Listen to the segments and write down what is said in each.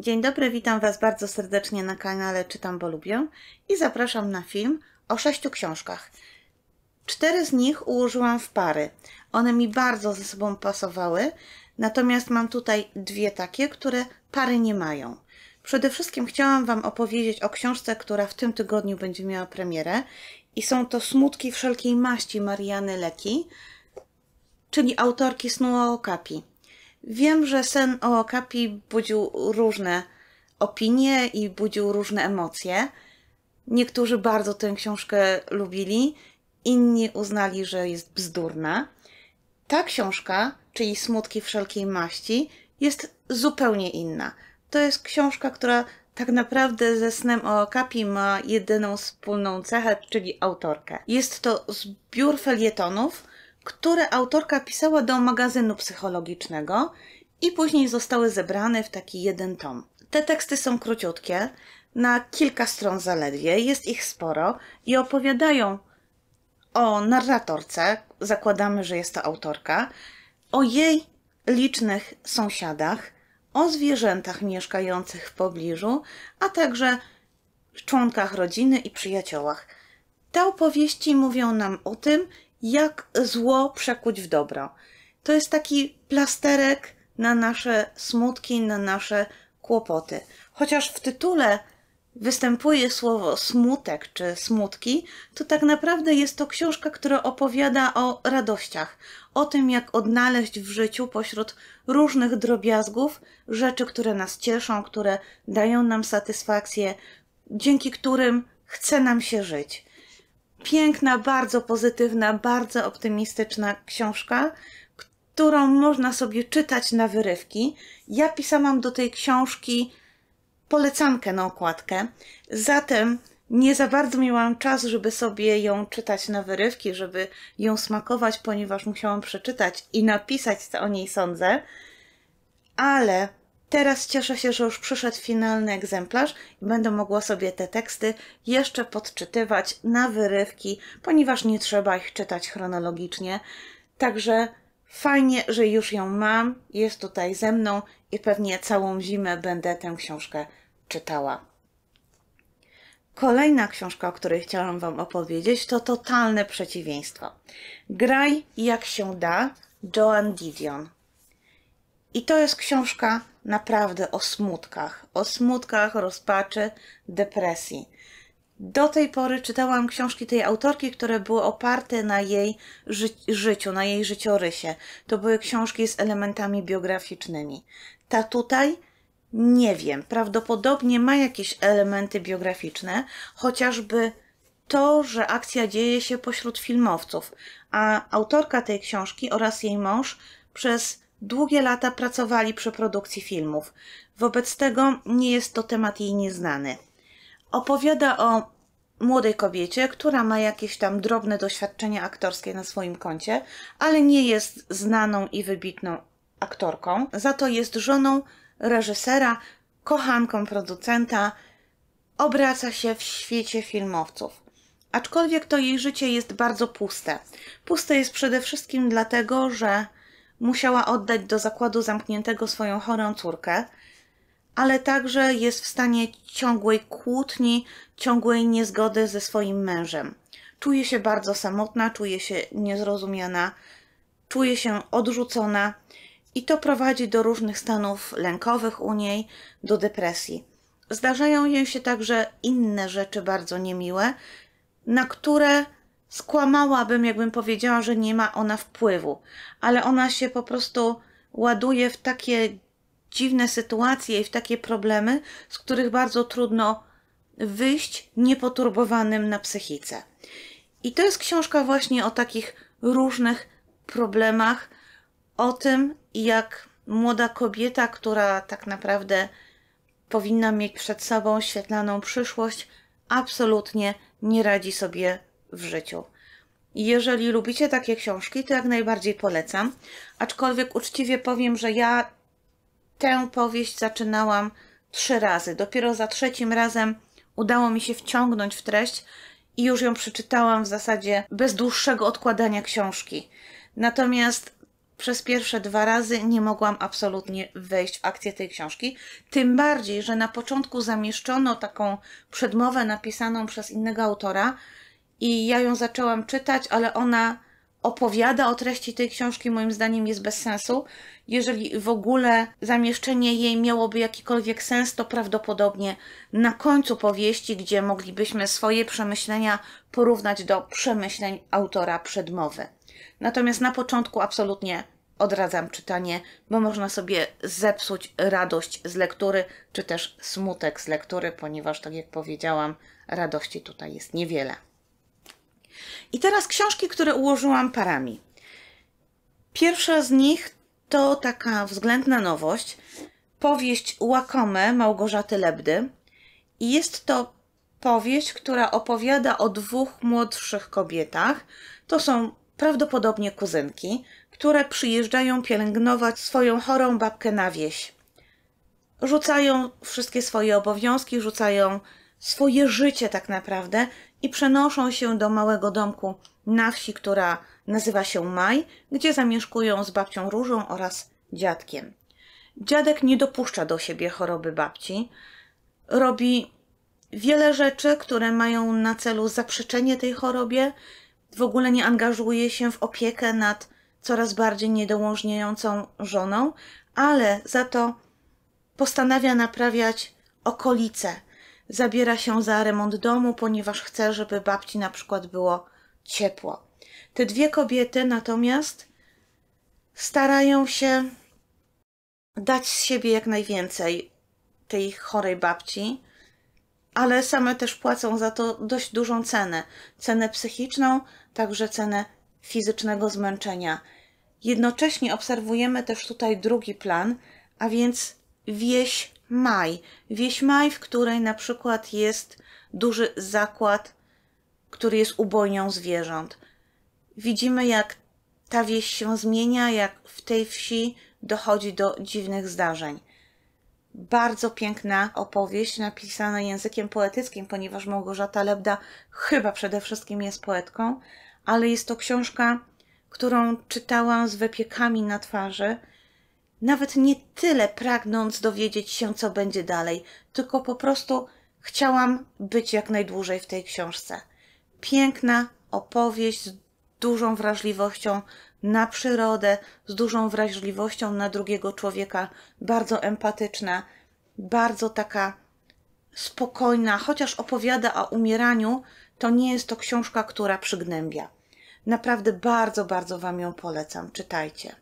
Dzień dobry, witam Was bardzo serdecznie na kanale Czytam, bo lubię i zapraszam na film o sześciu książkach. Cztery z nich ułożyłam w pary. One mi bardzo ze sobą pasowały, natomiast mam tutaj dwie takie, które pary nie mają. Przede wszystkim chciałam Wam opowiedzieć o książce, która w tym tygodniu będzie miała premierę i są to Smutki wszelkiej maści Mariany Leki, czyli autorki Snu o Okapi. Wiem, że sen o Kapi budził różne opinie i budził różne emocje. Niektórzy bardzo tę książkę lubili, inni uznali, że jest bzdurna. Ta książka, czyli Smutki Wszelkiej Maści, jest zupełnie inna. To jest książka, która tak naprawdę ze snem o Kapi ma jedyną wspólną cechę, czyli autorkę. Jest to zbiór felietonów, które autorka pisała do magazynu psychologicznego i później zostały zebrane w taki jeden tom. Te teksty są króciutkie, na kilka stron zaledwie, jest ich sporo i opowiadają o narratorce, zakładamy, że jest to autorka, o jej licznych sąsiadach, o zwierzętach mieszkających w pobliżu, a także członkach rodziny i przyjaciołach. Te opowieści mówią nam o tym, jak zło przekuć w dobro. To jest taki plasterek na nasze smutki, na nasze kłopoty. Chociaż w tytule występuje słowo smutek czy smutki, to tak naprawdę jest to książka, która opowiada o radościach, o tym, jak odnaleźć w życiu pośród różnych drobiazgów rzeczy, które nas cieszą, które dają nam satysfakcję, dzięki którym chce nam się żyć piękna, bardzo pozytywna, bardzo optymistyczna książka, którą można sobie czytać na wyrywki. Ja pisałam do tej książki polecankę na okładkę, zatem nie za bardzo miałam czas, żeby sobie ją czytać na wyrywki, żeby ją smakować, ponieważ musiałam przeczytać i napisać, co o niej sądzę. Ale Teraz cieszę się, że już przyszedł finalny egzemplarz i będę mogła sobie te teksty jeszcze podczytywać na wyrywki, ponieważ nie trzeba ich czytać chronologicznie. Także fajnie, że już ją mam, jest tutaj ze mną i pewnie całą zimę będę tę książkę czytała. Kolejna książka, o której chciałam Wam opowiedzieć, to totalne przeciwieństwo. Graj jak się da, Joan Didion. I to jest książka naprawdę o smutkach, o smutkach, rozpaczy, depresji. Do tej pory czytałam książki tej autorki, które były oparte na jej ży życiu, na jej życiorysie. To były książki z elementami biograficznymi. Ta tutaj nie wiem, prawdopodobnie ma jakieś elementy biograficzne, chociażby to, że akcja dzieje się pośród filmowców, a autorka tej książki oraz jej mąż przez długie lata pracowali przy produkcji filmów, wobec tego nie jest to temat jej nieznany. Opowiada o młodej kobiecie, która ma jakieś tam drobne doświadczenia aktorskie na swoim koncie, ale nie jest znaną i wybitną aktorką, za to jest żoną reżysera, kochanką producenta, obraca się w świecie filmowców. Aczkolwiek to jej życie jest bardzo puste. Puste jest przede wszystkim dlatego, że musiała oddać do zakładu zamkniętego swoją chorą córkę, ale także jest w stanie ciągłej kłótni, ciągłej niezgody ze swoim mężem. Czuje się bardzo samotna, czuje się niezrozumiana, czuje się odrzucona i to prowadzi do różnych stanów lękowych u niej, do depresji. Zdarzają jej się także inne rzeczy bardzo niemiłe, na które skłamałabym, jakbym powiedziała, że nie ma ona wpływu, ale ona się po prostu ładuje w takie dziwne sytuacje i w takie problemy, z których bardzo trudno wyjść niepoturbowanym na psychice. I to jest książka właśnie o takich różnych problemach, o tym, jak młoda kobieta, która tak naprawdę powinna mieć przed sobą świetlaną przyszłość, absolutnie nie radzi sobie w życiu. Jeżeli lubicie takie książki, to jak najbardziej polecam. Aczkolwiek uczciwie powiem, że ja tę powieść zaczynałam trzy razy. Dopiero za trzecim razem udało mi się wciągnąć w treść i już ją przeczytałam w zasadzie bez dłuższego odkładania książki. Natomiast przez pierwsze dwa razy nie mogłam absolutnie wejść w akcję tej książki. Tym bardziej, że na początku zamieszczono taką przedmowę napisaną przez innego autora, i ja ją zaczęłam czytać, ale ona opowiada o treści tej książki, moim zdaniem jest bez sensu. Jeżeli w ogóle zamieszczenie jej miałoby jakikolwiek sens, to prawdopodobnie na końcu powieści, gdzie moglibyśmy swoje przemyślenia porównać do przemyśleń autora przedmowy. Natomiast na początku absolutnie odradzam czytanie, bo można sobie zepsuć radość z lektury, czy też smutek z lektury, ponieważ, tak jak powiedziałam, radości tutaj jest niewiele. I teraz książki, które ułożyłam parami. Pierwsza z nich to taka względna nowość, powieść Łakome Małgorzaty Lebdy. I jest to powieść, która opowiada o dwóch młodszych kobietach. To są prawdopodobnie kuzynki, które przyjeżdżają pielęgnować swoją chorą babkę na wieś. Rzucają wszystkie swoje obowiązki, rzucają swoje życie tak naprawdę i przenoszą się do małego domku na wsi, która nazywa się Maj, gdzie zamieszkują z babcią Różą oraz dziadkiem. Dziadek nie dopuszcza do siebie choroby babci. Robi wiele rzeczy, które mają na celu zaprzeczenie tej chorobie. W ogóle nie angażuje się w opiekę nad coraz bardziej niedołążniejącą żoną, ale za to postanawia naprawiać okolice, zabiera się za remont domu, ponieważ chce, żeby babci na przykład było ciepło. Te dwie kobiety natomiast starają się dać z siebie jak najwięcej tej chorej babci, ale same też płacą za to dość dużą cenę. Cenę psychiczną, także cenę fizycznego zmęczenia. Jednocześnie obserwujemy też tutaj drugi plan, a więc wieś maj. Wieś maj, w której na przykład jest duży zakład, który jest ubojnią zwierząt. Widzimy, jak ta wieś się zmienia, jak w tej wsi dochodzi do dziwnych zdarzeń. Bardzo piękna opowieść, napisana językiem poetyckim, ponieważ Małgorzata Lebda chyba przede wszystkim jest poetką, ale jest to książka, którą czytałam z wypiekami na twarzy, nawet nie tyle pragnąc dowiedzieć się, co będzie dalej, tylko po prostu chciałam być jak najdłużej w tej książce. Piękna opowieść z dużą wrażliwością na przyrodę, z dużą wrażliwością na drugiego człowieka, bardzo empatyczna, bardzo taka spokojna, chociaż opowiada o umieraniu, to nie jest to książka, która przygnębia. Naprawdę bardzo, bardzo Wam ją polecam. Czytajcie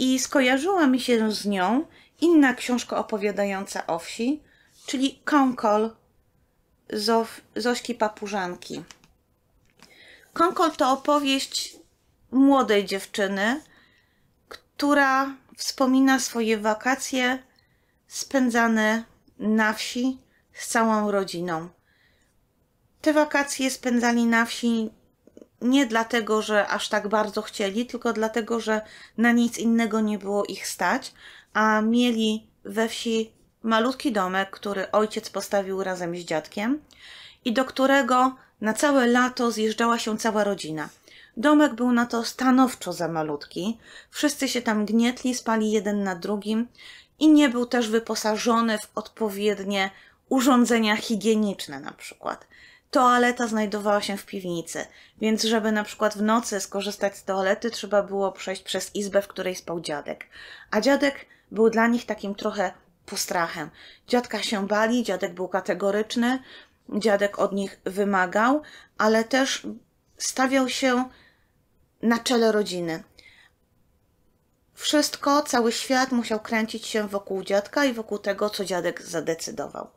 i skojarzyła mi się z nią inna książka opowiadająca o wsi, czyli Konkol Zof, Zośki Papużanki. Konkol to opowieść młodej dziewczyny, która wspomina swoje wakacje spędzane na wsi z całą rodziną. Te wakacje spędzali na wsi nie dlatego, że aż tak bardzo chcieli, tylko dlatego, że na nic innego nie było ich stać, a mieli we wsi malutki domek, który ojciec postawił razem z dziadkiem i do którego na całe lato zjeżdżała się cała rodzina. Domek był na to stanowczo za malutki, wszyscy się tam gnietli, spali jeden na drugim i nie był też wyposażony w odpowiednie urządzenia higieniczne na przykład. Toaleta znajdowała się w piwnicy, więc żeby na przykład w nocy skorzystać z toalety, trzeba było przejść przez izbę, w której spał dziadek. A dziadek był dla nich takim trochę postrachem. Dziadka się bali, dziadek był kategoryczny, dziadek od nich wymagał, ale też stawiał się na czele rodziny. Wszystko, cały świat musiał kręcić się wokół dziadka i wokół tego, co dziadek zadecydował.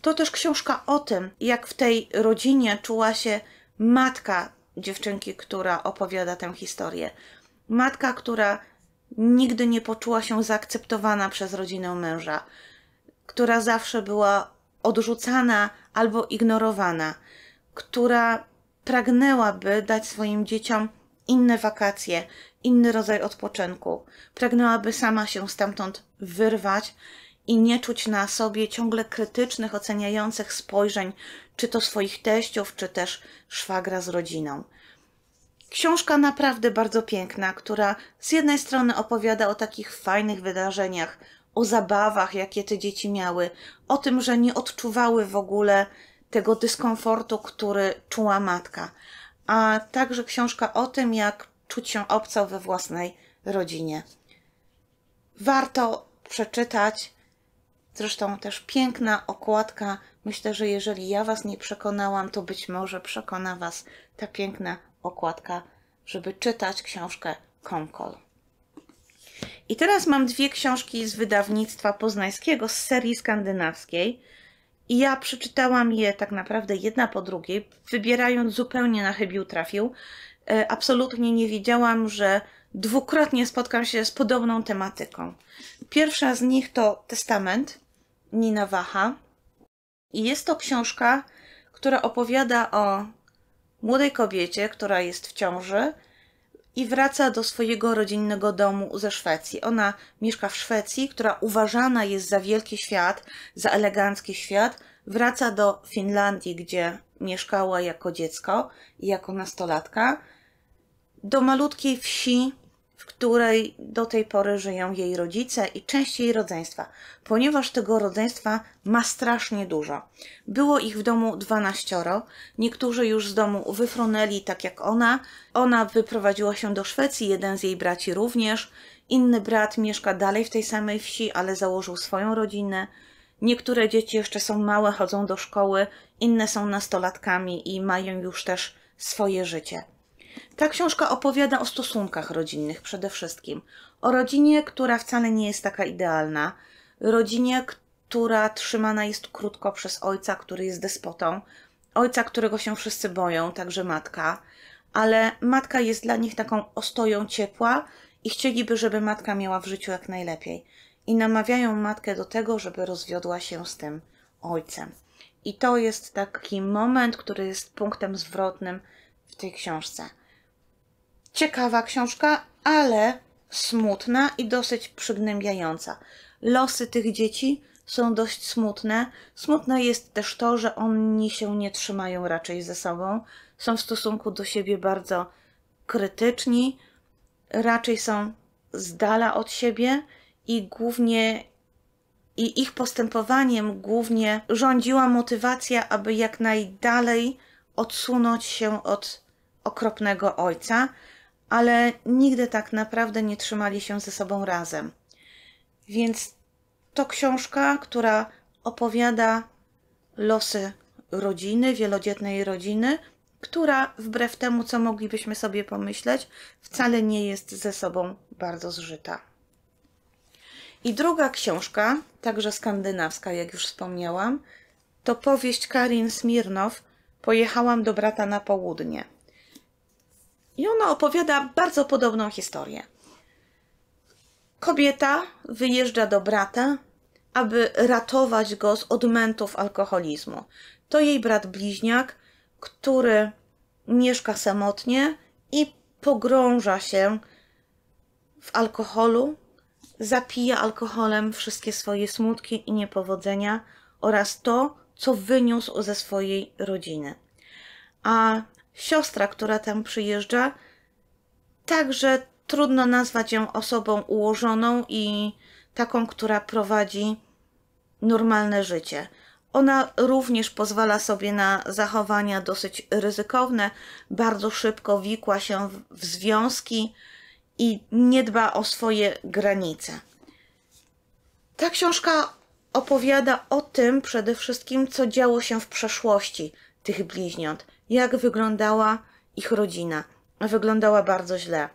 To też książka o tym, jak w tej rodzinie czuła się matka dziewczynki, która opowiada tę historię. Matka, która nigdy nie poczuła się zaakceptowana przez rodzinę męża, która zawsze była odrzucana albo ignorowana, która pragnęłaby dać swoim dzieciom inne wakacje, inny rodzaj odpoczynku, pragnęłaby sama się stamtąd wyrwać i nie czuć na sobie ciągle krytycznych, oceniających spojrzeń, czy to swoich teściów, czy też szwagra z rodziną. Książka naprawdę bardzo piękna, która z jednej strony opowiada o takich fajnych wydarzeniach, o zabawach, jakie te dzieci miały, o tym, że nie odczuwały w ogóle tego dyskomfortu, który czuła matka, a także książka o tym, jak czuć się obcą we własnej rodzinie. Warto przeczytać, Zresztą też piękna okładka. Myślę, że jeżeli ja Was nie przekonałam, to być może przekona Was ta piękna okładka, żeby czytać książkę Konkol. I teraz mam dwie książki z wydawnictwa poznańskiego, z serii skandynawskiej. I ja przeczytałam je tak naprawdę jedna po drugiej, wybierając zupełnie na chybił trafił. E, absolutnie nie wiedziałam, że dwukrotnie spotkam się z podobną tematyką. Pierwsza z nich to Testament, Nina Wacha. I jest to książka, która opowiada o młodej kobiecie, która jest w ciąży i wraca do swojego rodzinnego domu ze Szwecji. Ona mieszka w Szwecji, która uważana jest za wielki świat, za elegancki świat. Wraca do Finlandii, gdzie mieszkała jako dziecko i jako nastolatka, do malutkiej wsi w której do tej pory żyją jej rodzice i część jej rodzeństwa, ponieważ tego rodzeństwa ma strasznie dużo. Było ich w domu 12. Niektórzy już z domu wyfronęli tak jak ona. Ona wyprowadziła się do Szwecji, jeden z jej braci również. Inny brat mieszka dalej w tej samej wsi, ale założył swoją rodzinę. Niektóre dzieci jeszcze są małe, chodzą do szkoły, inne są nastolatkami i mają już też swoje życie. Ta książka opowiada o stosunkach rodzinnych przede wszystkim. O rodzinie, która wcale nie jest taka idealna, rodzinie, która trzymana jest krótko przez ojca, który jest despotą, ojca, którego się wszyscy boją, także matka, ale matka jest dla nich taką ostoją ciepła i chcieliby, żeby matka miała w życiu jak najlepiej. I namawiają matkę do tego, żeby rozwiodła się z tym ojcem. I to jest taki moment, który jest punktem zwrotnym w tej książce. Ciekawa książka, ale smutna i dosyć przygnębiająca. Losy tych dzieci są dość smutne. Smutne jest też to, że oni się nie trzymają raczej ze sobą, są w stosunku do siebie bardzo krytyczni, raczej są z dala od siebie i głównie i ich postępowaniem głównie rządziła motywacja, aby jak najdalej odsunąć się od okropnego ojca, ale nigdy tak naprawdę nie trzymali się ze sobą razem. Więc to książka, która opowiada losy rodziny, wielodzietnej rodziny, która wbrew temu, co moglibyśmy sobie pomyśleć, wcale nie jest ze sobą bardzo zżyta. I druga książka, także skandynawska, jak już wspomniałam, to powieść Karin Smirnow Pojechałam do brata na południe. I ona opowiada bardzo podobną historię. Kobieta wyjeżdża do brata, aby ratować go z odmętów alkoholizmu. To jej brat bliźniak, który mieszka samotnie i pogrąża się w alkoholu, zapija alkoholem wszystkie swoje smutki i niepowodzenia oraz to, co wyniósł ze swojej rodziny. A siostra, która tam przyjeżdża, także trudno nazwać ją osobą ułożoną i taką, która prowadzi normalne życie. Ona również pozwala sobie na zachowania dosyć ryzykowne, bardzo szybko wikła się w związki i nie dba o swoje granice. Ta książka opowiada o tym przede wszystkim, co działo się w przeszłości, tych bliźniąt, jak wyglądała ich rodzina. Wyglądała bardzo źle.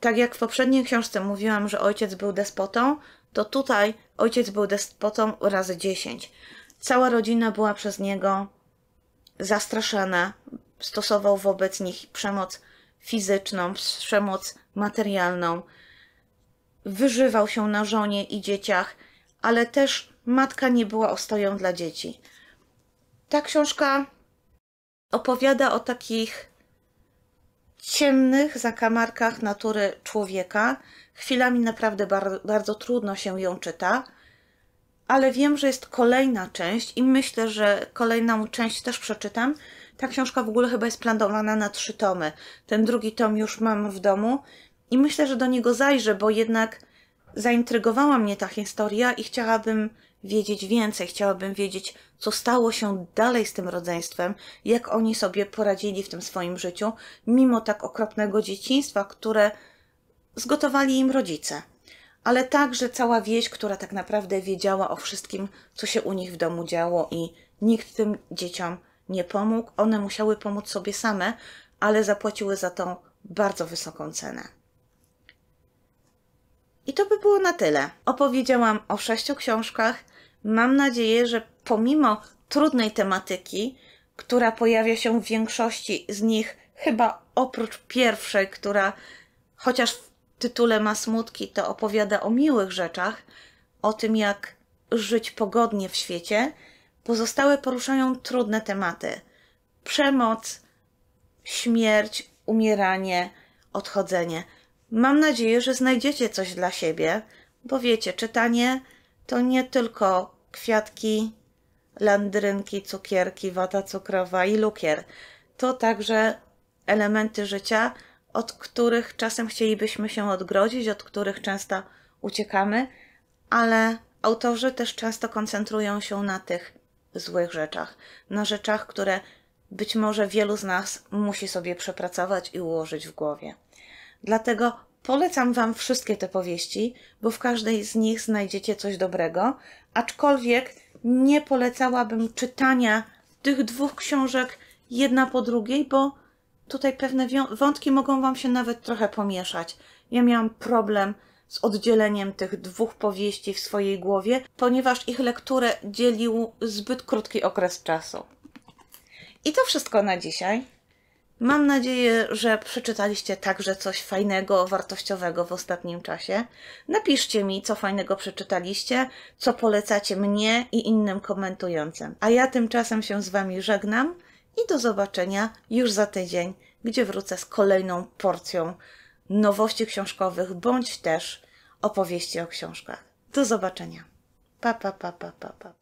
Tak jak w poprzedniej książce mówiłam, że ojciec był despotą, to tutaj ojciec był despotą razy 10. Cała rodzina była przez niego zastraszana, stosował wobec nich przemoc fizyczną, przemoc materialną. Wyżywał się na żonie i dzieciach, ale też matka nie była ostoją dla dzieci. Ta książka opowiada o takich ciemnych zakamarkach natury człowieka. Chwilami naprawdę bardzo, bardzo trudno się ją czyta, ale wiem, że jest kolejna część i myślę, że kolejną część też przeczytam. Ta książka w ogóle chyba jest planowana na trzy tomy. Ten drugi tom już mam w domu i myślę, że do niego zajrzę, bo jednak zaintrygowała mnie ta historia i chciałabym wiedzieć więcej, chciałabym wiedzieć, co stało się dalej z tym rodzeństwem, jak oni sobie poradzili w tym swoim życiu, mimo tak okropnego dzieciństwa, które zgotowali im rodzice. Ale także cała wieś, która tak naprawdę wiedziała o wszystkim, co się u nich w domu działo, i nikt tym dzieciom nie pomógł. One musiały pomóc sobie same, ale zapłaciły za tą bardzo wysoką cenę. I to by było na tyle. Opowiedziałam o sześciu książkach, Mam nadzieję, że pomimo trudnej tematyki, która pojawia się w większości z nich, chyba oprócz pierwszej, która chociaż w tytule ma smutki, to opowiada o miłych rzeczach, o tym jak żyć pogodnie w świecie, pozostałe poruszają trudne tematy: przemoc, śmierć, umieranie, odchodzenie. Mam nadzieję, że znajdziecie coś dla siebie, bo wiecie, czytanie to nie tylko kwiatki, landrynki, cukierki, wata cukrowa i lukier. To także elementy życia, od których czasem chcielibyśmy się odgrodzić, od których często uciekamy, ale autorzy też często koncentrują się na tych złych rzeczach, na rzeczach, które być może wielu z nas musi sobie przepracować i ułożyć w głowie. Dlatego Polecam Wam wszystkie te powieści, bo w każdej z nich znajdziecie coś dobrego, aczkolwiek nie polecałabym czytania tych dwóch książek jedna po drugiej, bo tutaj pewne wątki mogą Wam się nawet trochę pomieszać. Ja miałam problem z oddzieleniem tych dwóch powieści w swojej głowie, ponieważ ich lekturę dzielił zbyt krótki okres czasu. I to wszystko na dzisiaj. Mam nadzieję, że przeczytaliście także coś fajnego, wartościowego w ostatnim czasie. Napiszcie mi, co fajnego przeczytaliście, co polecacie mnie i innym komentującym. A ja tymczasem się z Wami żegnam i do zobaczenia już za tydzień, gdzie wrócę z kolejną porcją nowości książkowych bądź też opowieści o książkach. Do zobaczenia. Pa, pa, pa, pa, pa, pa.